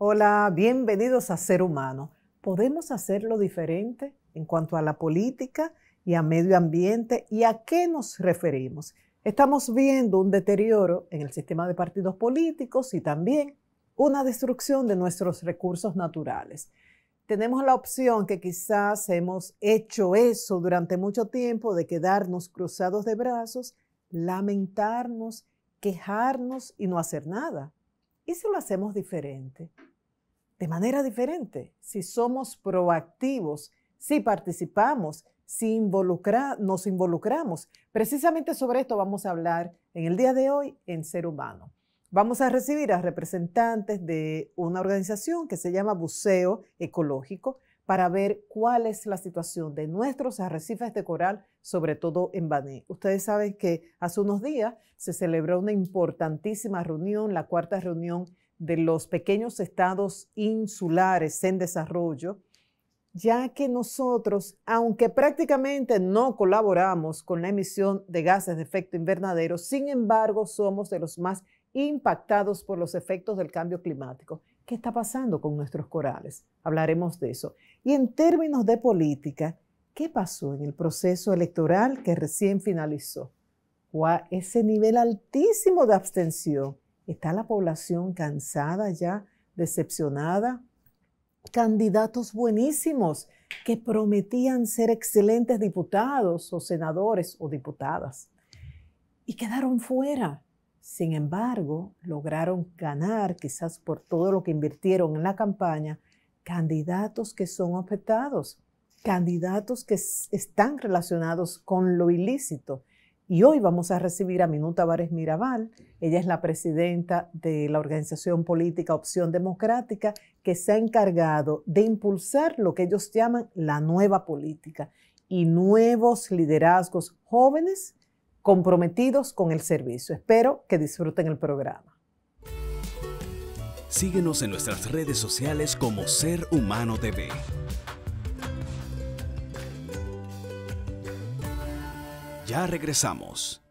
Hola, bienvenidos a Ser Humano. ¿Podemos hacerlo diferente en cuanto a la política y a medio ambiente? ¿Y a qué nos referimos? Estamos viendo un deterioro en el sistema de partidos políticos y también una destrucción de nuestros recursos naturales. Tenemos la opción que quizás hemos hecho eso durante mucho tiempo de quedarnos cruzados de brazos, lamentarnos, quejarnos y no hacer nada. ¿Y si lo hacemos diferente? De manera diferente, si somos proactivos, si participamos, si involucra, nos involucramos. Precisamente sobre esto vamos a hablar en el día de hoy en Ser Humano. Vamos a recibir a representantes de una organización que se llama Buceo Ecológico, para ver cuál es la situación de nuestros arrecifes de coral, sobre todo en Baní. Ustedes saben que hace unos días se celebró una importantísima reunión, la cuarta reunión de los pequeños estados insulares en desarrollo, ya que nosotros, aunque prácticamente no colaboramos con la emisión de gases de efecto invernadero, sin embargo somos de los más impactados por los efectos del cambio climático qué está pasando con nuestros corales. Hablaremos de eso. Y en términos de política, ¿qué pasó en el proceso electoral que recién finalizó? a ese nivel altísimo de abstención. ¿Está la población cansada ya, decepcionada? Candidatos buenísimos que prometían ser excelentes diputados o senadores o diputadas y quedaron fuera. Sin embargo, lograron ganar, quizás por todo lo que invirtieron en la campaña, candidatos que son afectados, candidatos que están relacionados con lo ilícito. Y hoy vamos a recibir a Minuta Vares Mirabal. Ella es la presidenta de la organización política Opción Democrática que se ha encargado de impulsar lo que ellos llaman la nueva política y nuevos liderazgos jóvenes comprometidos con el servicio. Espero que disfruten el programa. Síguenos en nuestras redes sociales como Ser Humano TV. Ya regresamos.